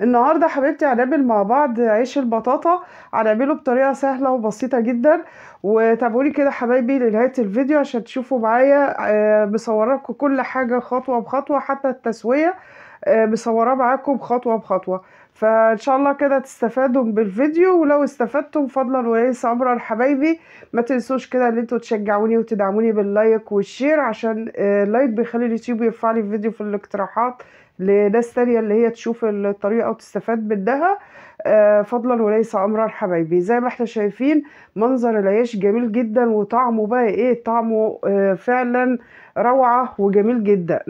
النهاردة حبيبتي هنعمل مع بعض عيش البطاطا هنعمله بطريقة سهلة وبسيطة جدا وتابعوني كده حبايبي لنهاية الفيديو عشان تشوفوا معايا آه، مصورة لكم كل حاجة خطوة بخطوة حتى التسوية آه، مصورة معاكم خطوة بخطوة فان شاء الله كده تستفادوا بالفيديو ولو استفدتم فضلا وليس امرا حبايبي ما تنسوش كده ان انتوا تشجعوني وتدعموني باللايك والشير عشان آه، اللايك بيخلي اليوتيوب يرفع لي الفيديو في الاقتراحات لناس اللي هي تشوف الطريقة وتستفاد منها آه، فضلا وليس أمرا حبايبي زي ما احنا شايفين منظر العيش جميل جدا وطعمه بقى ايه طعمه آه، فعلا روعة وجميل جدا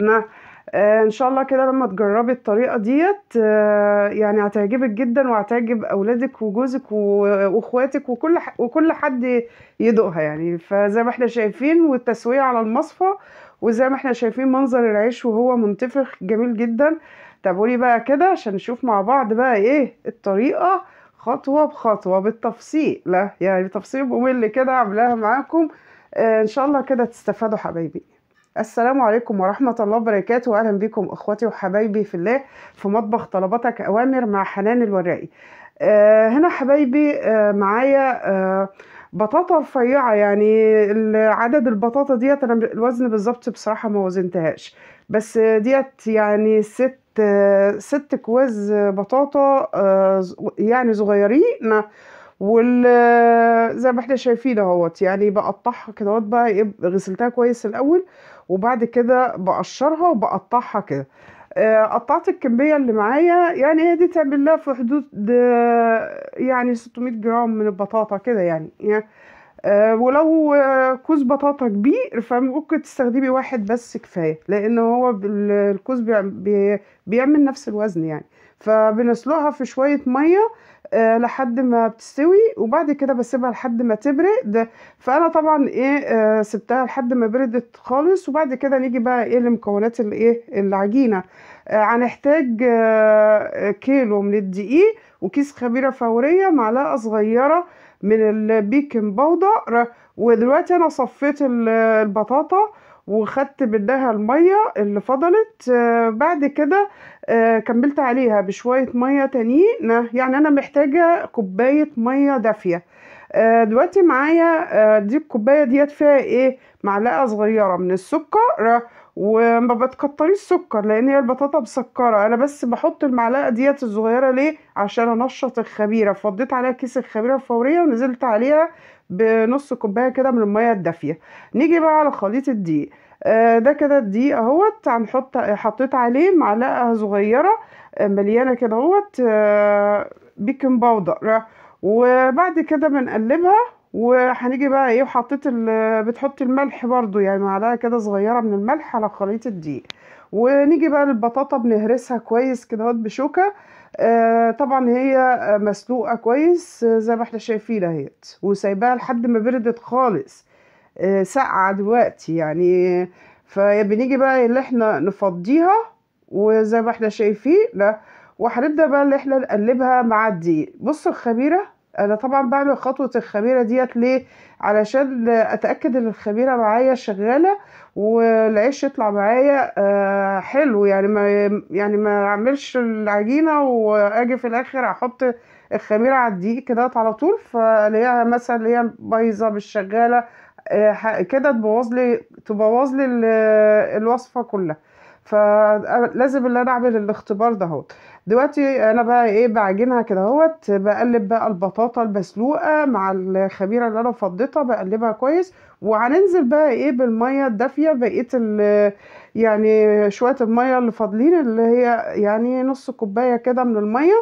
آه، ان شاء الله كده لما تجربي الطريقه ديت يعني هتعجبك جدا وهتعجب اولادك وجوزك واخواتك وكل وكل حد يدوقها يعني فزي ما احنا شايفين والتسويه على المصفى وزي ما احنا شايفين منظر العيش وهو منتفخ جميل جدا تابعوني بقى كده عشان نشوف مع بعض بقى ايه الطريقه خطوه بخطوه بالتفصيل لا يعني تفصيل ممل كده عاملاها معاكم آه ان شاء الله كده تستفادوا حبايبي السلام عليكم ورحمة الله وبركاته وأهلا بكم إخواتي وحبايبي في الله في مطبخ طلباتك أوامر مع حنان الوراقي آه هنا حبايبي آه معايا آه بطاطا رفيعة يعني عدد البطاطا ديت أنا الوزن بالظبط بصراحة ما وزنتهاش بس ديت يعني ست ست كوز بطاطا آه، يعني صغيرين وال زي ما احنا شايفين اهوت يعني بقطعها كده بقى إيه، غسلتها كويس الاول وبعد كده بقشرها وبقطعها كده آه، قطعت الكمية اللي معايا يعني هي دي تعمل لها في حدود آه، يعني 600 جرام من البطاطا كده يعني, يعني آه، ولو آه، كوز بطاطا كبير فممكن تستخدمي واحد بس كفايه لان هو الكوز بيعمل نفس الوزن يعني فبنسلقها في شويه ميه آه، لحد ما بتستوي وبعد كده بسيبها لحد ما تبرد فانا طبعا ايه سبتها لحد ما بردت خالص وبعد كده نيجي بقى ايه لمكونات الايه العجينه هنحتاج كيلو من الدقيق وكيس خميره فوريه معلقه صغيره من البيكنج باودر ودلوقتي انا صفيت البطاطا وخدت منها المية اللي فضلت آه، بعد كده آه، كملت عليها بشوية مية تانيين يعني انا محتاجة كوباية مية دافية آه، دلوقتي معايا دي الكوباية ديت فيها ايه معلقة صغيرة من السكر وما بتكتريش سكر لان هي البطاطا مسكره انا بس بحط المعلقه ديت الصغيره ليه عشان انشط الخميره فضيت عليها كيس الخميره الفوريه ونزلت عليها بنص كوبايه كده من الميه الدافيه نيجي بقى على خليط الدقيق آه، ده كده الدقيق اهوت هنحط حطيت عليه معلقه صغيره آه، مليانه كده اهوت آه، بيكنج باودر وبعد كده بنقلبها وهنيجي بقى ايه وحطيت بتحطي الملح برضو يعني معلقه كده صغيره من الملح على خليط الدقيق ونيجي بقى للبطاطا بنهرسها كويس كده بشوكه آه طبعا هي مسلوقه كويس زي ما احنا شايفين اهيت وسايباها لحد ما بردت خالص آه ساقعه دلوقتي يعني فبنيجي بقى اللي احنا نفضيها وزي ما احنا شايفين لا وهنبدا بقى اللي احنا نقلبها مع الدقيق بصوا الخميره انا طبعا بعمل خطوه الخميره ديت ليه علشان اتاكد ان الخميره معايا شغاله والعيش يطلع معايا آه، حلو يعني ما يعني ما اعملش العجينه واجي في الاخر احط الخميره على الدقيق كده على طول فالاقيها مثلا اللي هي بايظه مش شغاله آه، كده تبوظ لي تبوظ لي الوصفه كلها فلازم ان انا اعمل الاختبار ده دلوقتي انا بقى ايه بعجنها كده اهوت بقلب بقى البطاطا المسلوقه مع الخميره اللي انا فضيتها بقلبها كويس وهننزل بقى ايه بالميه الدافيه بقيه يعني شويه الميه اللي فاضلين اللي هي يعني نص كوبايه كده من الميه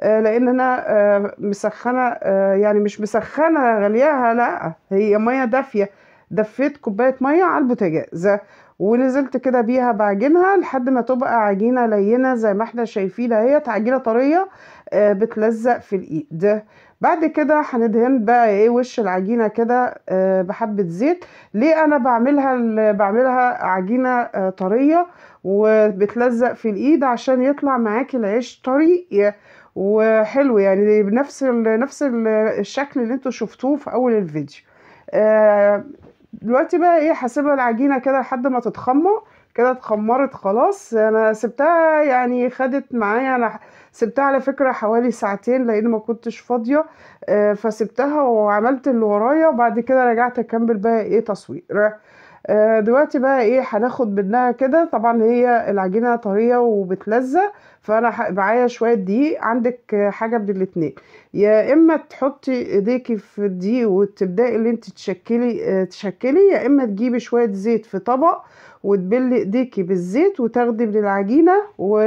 آه، لان انا آه، مسخنه آه، يعني مش مسخنه غلياها لا هي ميه دافيه دفيت كوبايه ميه على البوتاجاز ونزلت كده بيها بعجنها لحد ما تبقى عجينة لينة زي ما احنا شايفين اهي عجينة طرية آه، بتلزق في الايد بعد كده هندهن بقى ايه وش العجينه كده آه، بحبه زيت ليه انا بعملها بعملها عجينه آه، طريه وبتلزق في الايد عشان يطلع معاكي العيش طري وحلو يعني بنفس نفس الشكل اللي انتوا شفتوه في اول الفيديو آه دلوقتي بقى ايه هسيبها العجينه كده لحد ما تتخمر كده اتخمرت خلاص انا سبتها يعني خدت معايا انا سبتها على فكره حوالي ساعتين لان ما كنتش فاضيه آه، فسبتها وعملت اللي ورايا وبعد كده رجعت اكمل بقى ايه تصوير آه، دلوقتي بقى ايه هناخد منها كده طبعا هي العجينه طريه وبتلزق فانا معايا شويه دقيق عندك حاجه من الاتنين يا اما تحطي ايديكي في دي وتبداي اللي انت تشكلي تشكلي يا اما تجيبي شويه زيت في طبق وتبلي ايديكي بالزيت وتاخدي من العجينه و...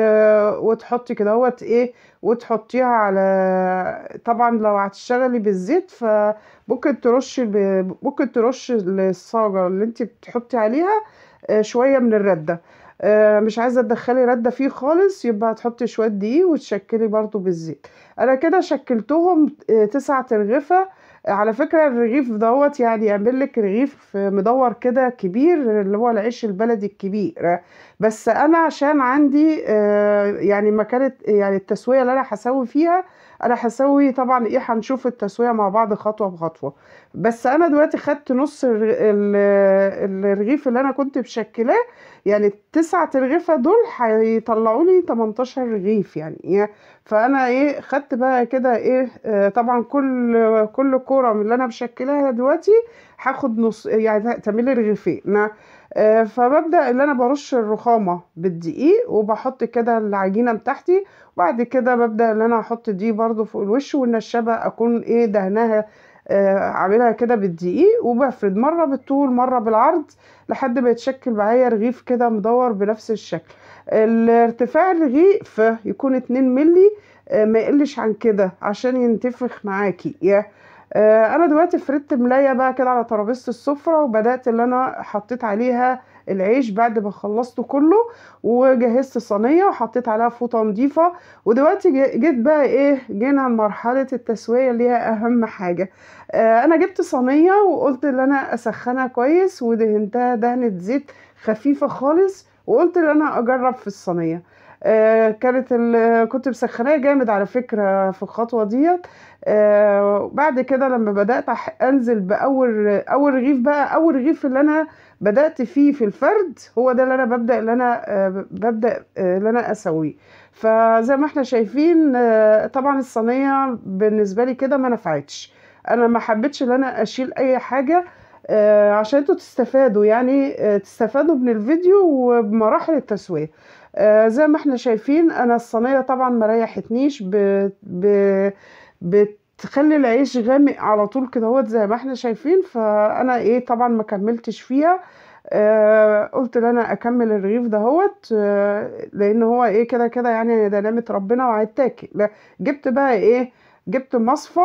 وتحطي كدهوت ايه وتحطيها على طبعا لو هتشتغلي بالزيت فممكن ترشي ب... ممكن ترشي الصاجه اللي انت بتحطي عليها آه، شويه من الرده آه، مش عايزه تدخلي رده فيه خالص يبقى هتحطي شويه دقيق وتشكلي برضو بالزيت انا كده شكلتهم آه، تسعة ترغيفه على فكره الرغيف دوت يعني يعمل لك رغيف مدور كده كبير اللي هو العيش البلدي الكبير بس انا عشان عندي آه، يعني مكانه يعني التسويه اللي انا هسوي فيها انا هسوي طبعا ايه هنشوف التسويه مع بعض خطوه بخطوه بس انا دلوقتي خدت نص الرغيف اللي انا كنت مشكلاه يعني التسعة رغيفة دول هيطلعوا لي 18 رغيف يعني فانا ايه خدت بقى كده ايه آه طبعا كل كل كوره من اللي انا مشكلاها دلوقتي هاخد نص يعني تعمل لي رغيفين آه، فببدأ ان أنا برش الرخامة بالدقيق وبحط كده العجينة بتاعتي وبعد كده ببدأ ان أنا أحط دي برده فوق الوش والنشابة أكون إيه دهناها آه، عاملها كده بالدقيق وبفرد مرة بالطول مرة بالعرض لحد ما يتشكل معايا رغيف كده مدور بنفس الشكل الارتفاع الرغيف يكون 2 ملي آه، ما يقلش عن كده عشان ينتفخ معاكي آه، انا دلوقتي فردت ملايه بقى كده على ترابيزه السفره وبدات اللي انا حطيت عليها العيش بعد ما خلصته كله وجهزت صينيه وحطيت عليها فوطه نضيفه ودلوقتي جيت بقى ايه جينا لمرحله التسويه اللي هي اهم حاجه آه انا جبت صينيه وقلت ان انا اسخنها كويس ودهنتها دهنه زيت خفيفه خالص وقلت ان انا اجرب في الصينيه آه، كانت كنت مسخناه جامد على فكره في الخطوه ديت آه، بعد كده لما بدات انزل باول اول رغيف بقى اول رغيف اللي انا بدات فيه في الفرد هو ده اللي انا ببدا اللي انا آه، ببدا اللي انا اسويه فزي ما احنا شايفين طبعا الصينيه بالنسبه لي كده ما نفعتش انا ما حبيتش ان انا اشيل اي حاجه عشان انتوا تستفادوا يعني تستفادوا من الفيديو وبمراحل التسويه آه زي ما احنا شايفين انا الصينيه طبعا ما ريحتنيش بتخلي العيش غامق على طول كده هو زي ما احنا شايفين فانا ايه طبعا ما كملتش فيها آه قلت ان انا اكمل الرغيف دهوت آه لان هو ايه كده كده يعني ده نعمه ربنا وهيتاكل جبت بقى ايه جبت مصفى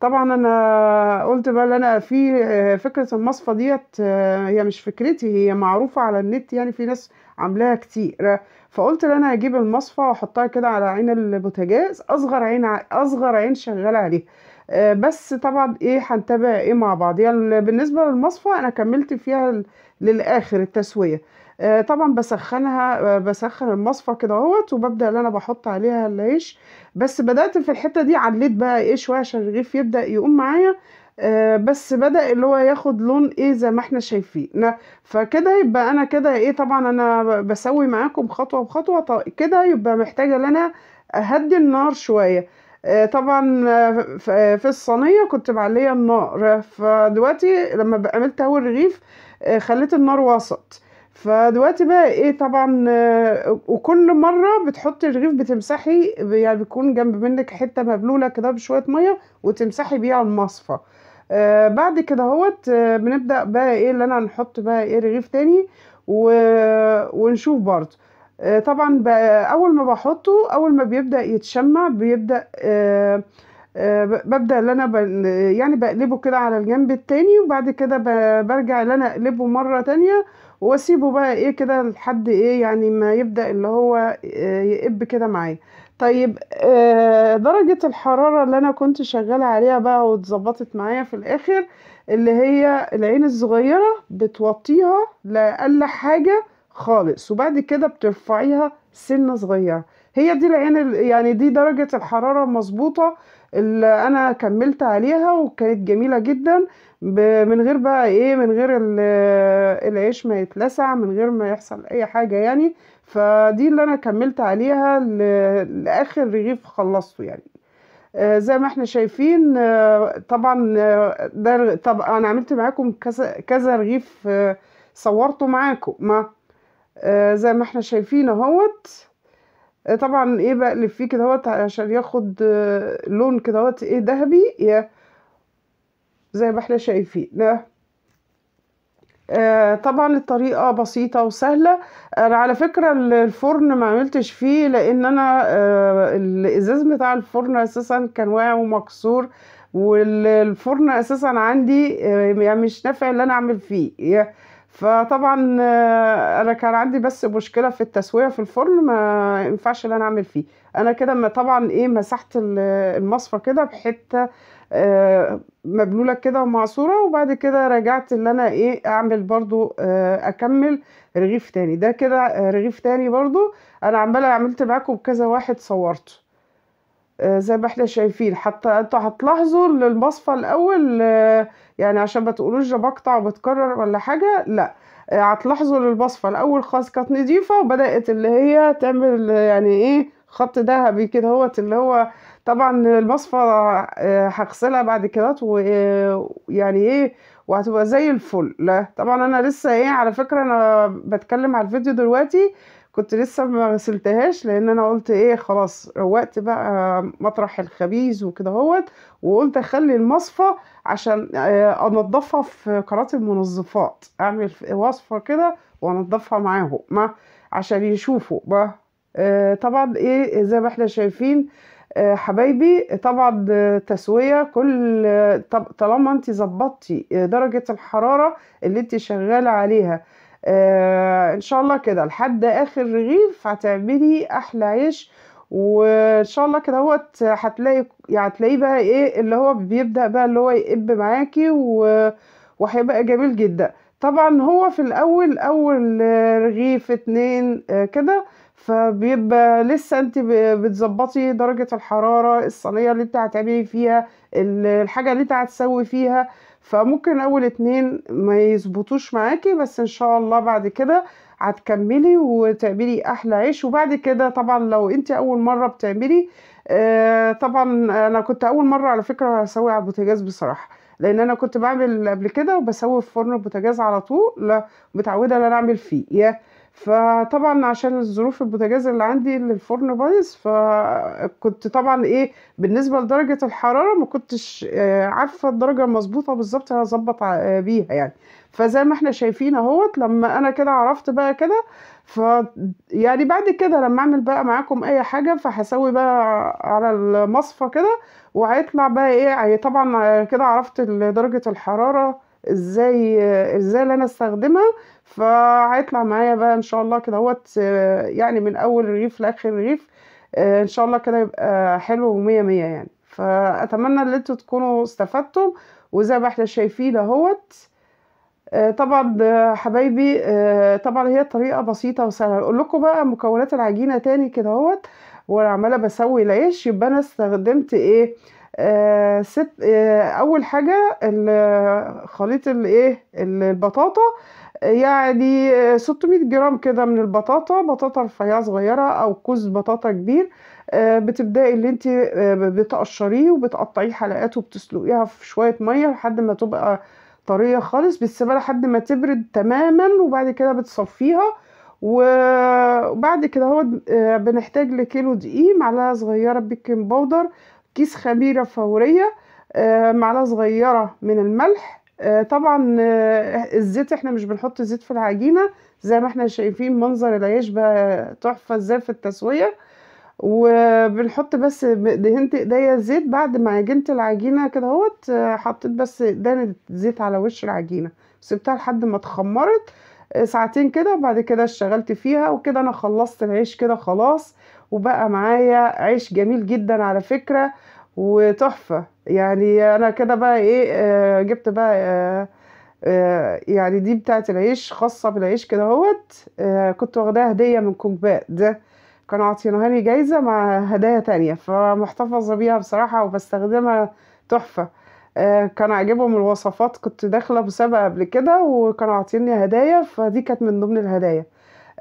طبعا انا قلت بقى اللي انا في آه، فكره المصفى ديت آه، هي مش فكرتي هي معروفه على النت يعني في ناس عاملاها كتير فقلت ان انا هجيب المصفى واحطها كده على عين البوتاجاز اصغر عين اصغر عين شغاله عليه آه، بس طبعا ايه هنتابع ايه مع بعض يعني بالنسبه للمصفى انا كملت فيها للاخر التسويه آه، طبعا بسخنها آه، بسخن المصفى كده اهوت وببدا ان انا بحط عليها العيش بس بدات في الحته دي عليت بقى ايه شويه عشان الرغيف يبدا يقوم معايا آه، بس بدا اللي هو ياخد لون ايه زي ما احنا شايفين فكده يبقى انا كده ايه طبعا انا بسوي معاكم خطوه بخطوه كده يبقى محتاجه ان انا اهدي النار شويه طبعا في الصينيه كنت معليه النار فدلوقتي لما عملت اول رغيف خليت النار وسط فدلوقتي بقى ايه طبعا آه، وكل مره بتحطي الرغيف بتمسحي يعني بيكون جنب منك حته مبلوله كده بشويه ميه وتمسحي بيها على المصفى آه، بعد كده اهوت آه، بنبدا بقى ايه اللي انا هنحط بقى ايه رغيف تاني و... ونشوف برضه طبعا بقى اول ما بحطه اول ما بيبدا يتشمع بيبدا ببدا ان انا يعني بقلبه كده على الجنب التاني وبعد كده برجع ان انا اقلبه مره تانية واسيبه بقى ايه كده لحد ايه يعني ما يبدا اللي هو آه، يقب كده معايا طيب آه، درجة الحرارة اللي أنا كنت شغالة عليها بقى واتظبطت معايا في الآخر اللي هي العين الصغيرة بتوطيها لأقل حاجة خالص وبعد كده بترفعيها سن صغير هي دي العين يعني دي درجة الحرارة المظبوطة اللي انا كملت عليها وكانت جميلة جدا من غير بقى ايه من غير العيش ما يتلسع من غير ما يحصل اي حاجة يعني فدي اللي انا كملت عليها لاخر رغيف خلصته يعني آه، زي ما احنا شايفين آه، طبعا آه، ده طب انا عملت معاكم كذا رغيف صورته معاكم ما آه، زي ما احنا شايفين اهوت آه، طبعا ايه بقلب فيه كده اهوت عشان ياخد آه، لون كده اهوت ايه ذهبي زي ما احنا شايفين آه طبعا الطريقة بسيطة وسهلة أنا على فكرة الفرن ما عملتش فيه لأن أنا آه الإزاز بتاع الفرن أساسا كان واقع ومكسور والفرن أساسا عندي آه يعني مش نافع ان أنا أعمل فيه فطبعا آه، انا كان عندي بس مشكله في التسويه في الفرن ما ينفعش ان انا اعمل فيه انا كده طبعا ايه مسحت المصفى كده بحته آه، مبلوله كده ومعصوره وبعد كده رجعت ان انا ايه اعمل برضو آه، اكمل رغيف تاني ده كده رغيف تاني برضو انا عماله عملت معاكم كذا واحد صورته آه، زي ما احنا شايفين حتى انتوا هتلاحظوا ان المصفى الاول آه، يعني عشان ما تقولوش ده بقطع وبتكرر ولا حاجه لا آه، هتلاحظوا ان المصفى الاول خاص كانت نضيفه وبدات اللي هي تعمل يعني ايه خط ذهبي كده هوت اللي هو طبعا المصفى هغسلها بعد كده ويعني ايه وهتبقى زي الفل لا طبعا انا لسه ايه على فكره انا بتكلم على الفيديو دلوقتي كنت لسه ما غسلتهاش لان انا قلت ايه خلاص روقت بقى مطرح الخبيز وكده هوت وقلت اخلي المصفى عشان آه، انضفها في قناه المنظفات اعمل وصفه كده وانضفها معاهم عشان يشوفوا بقى آه طبعا ايه زي ما احنا شايفين آه حبايبي طبعا تسويه كل طالما انت ظبطتي درجه الحراره اللي انت شغاله عليها آه، ان شاء الله كده لحد اخر رغيف هتعملي احلى عيش وان شاء الله كده هوت هتلاقي يعني هتلاقيه بقى ايه اللي هو بيبدا بقى اللي هو يقب معاكي و... وهيبقى جميل جدا طبعا هو في الاول اول رغيف اتنين آه، كده فبيبقى لسه انت بتظبطي درجه الحراره الصينيه اللي انت هتعملي فيها الحاجه اللي انت هتسوي فيها فممكن اول اتنين ما يزبطوش معاكي بس ان شاء الله بعد كده هتكملي وتعملي احلى عيش وبعد كده طبعا لو انت اول مره بتعملي آه طبعا انا كنت اول مره على فكره هسوي على البوتاجاز بصراحه لان انا كنت بعمل قبل كده وبسوي في فرن البوتاجاز على طول متعوده ان انا اعمل فيه فطبعا عشان الظروف البوتاجاز اللي عندي اللي الفرن بايظ فكنت طبعا ايه بالنسبه لدرجه الحراره ما كنتش آه، عارفه الدرجه المظبوطه بالظبط هظبط آه، بيها يعني فزي ما احنا شايفين اهوت لما انا كده عرفت بقى كده ف يعني بعد كده لما اعمل بقى معاكم اي حاجه فهسوي بقى على المصفى كده وهيطلع بقى ايه طبعا كده عرفت درجه الحراره ازاي ازاي اللي انا استخدمها فهيطلع معايا بقى ان شاء الله كده هوت يعني من اول ريف لاخر ريف ان شاء الله كده يبقى حلو ومية مية يعني فاتمنى ان انتوا تكونوا استفدتم وزي ما احنا شايفين اهوت آه، طبعا حبايبي آه، طبعا هي طريقه بسيطه وسهله اقول لكم بقى مكونات العجينه تاني كده اهوت وانا عماله بسوي العيش يبقى انا استخدمت ايه آه، ست آه اول حاجه آه، خليط الايه البطاطا آه، يعني 600 جرام كده من البطاطا بطاطا رفيعه صغيره او كوز بطاطا كبير آه بتبداي اللي انت بتقشريه وبتقطعيه حلقات وبتسلقيها في شويه ميه لحد ما تبقى طريه خالص بتسيبها لحد ما تبرد تماما وبعد كده بتصفيها وبعد كده هو بنحتاج لكيلو دقيق معلقه صغيره بيكنج باودر كيس خميرة فورية آه، معلقة صغيرة من الملح آه، طبعا آه، الزيت احنا مش بنحط زيت في العجينة زي ما احنا شايفين منظر العيش بقى تحفة ازاي في التسوية وبنحط بس دهنت ايديا زيت بعد ما عجنت العجينة كده اهوت حطيت بس دهنة زيت على وش العجينة سبتها لحد ما اتخمرت ساعتين كده وبعد كده اشتغلت فيها وكده انا خلصت العيش كده خلاص وبقى معايا عيش جميل جدا على فكرة وتحفة يعني أنا كده بقى إيه آه، جبت بقى آه، آه، يعني دي بتاعت العيش خاصة بالعيش كده هوت كنت واخداها هدية من كوكبات ده كانوا عاطينهاني جايزة مع هدايا تانية فمحتفظة بيها بصراحة وبستخدمها تحفة كان عاجبهم الوصفات كنت داخلة بسبب قبل كده وكانوا عاطيني هدايا فدي كانت من ضمن الهدايا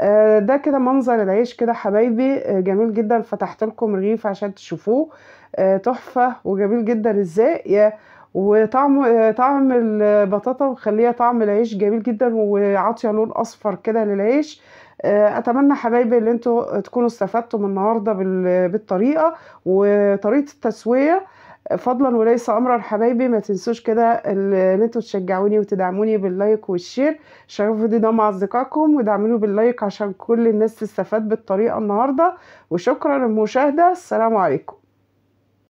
آه، ده كده منظر العيش كده حبايبي آه، جميل جدا فتحت لكم الرغيف عشان تشوفوه آه، تحفة وجميل جدا ازاي وطعم طعم البطاطا مخليه طعم العيش جميل جدا وعاطيه لون اصفر كده للعيش اتمنى حبايبي ان انتوا تكونوا استفدتوا من النهارده بالطريقه وطريقه التسويه فضلا وليس امرا حبايبي ما تنسوش كده ان انتوا تشجعوني وتدعموني باللايك والشير شاركوا الفيديو ده مع اصدقائكم ودعموني باللايك عشان كل الناس تستفاد بالطريقه النهارده وشكرا للمشاهده السلام عليكم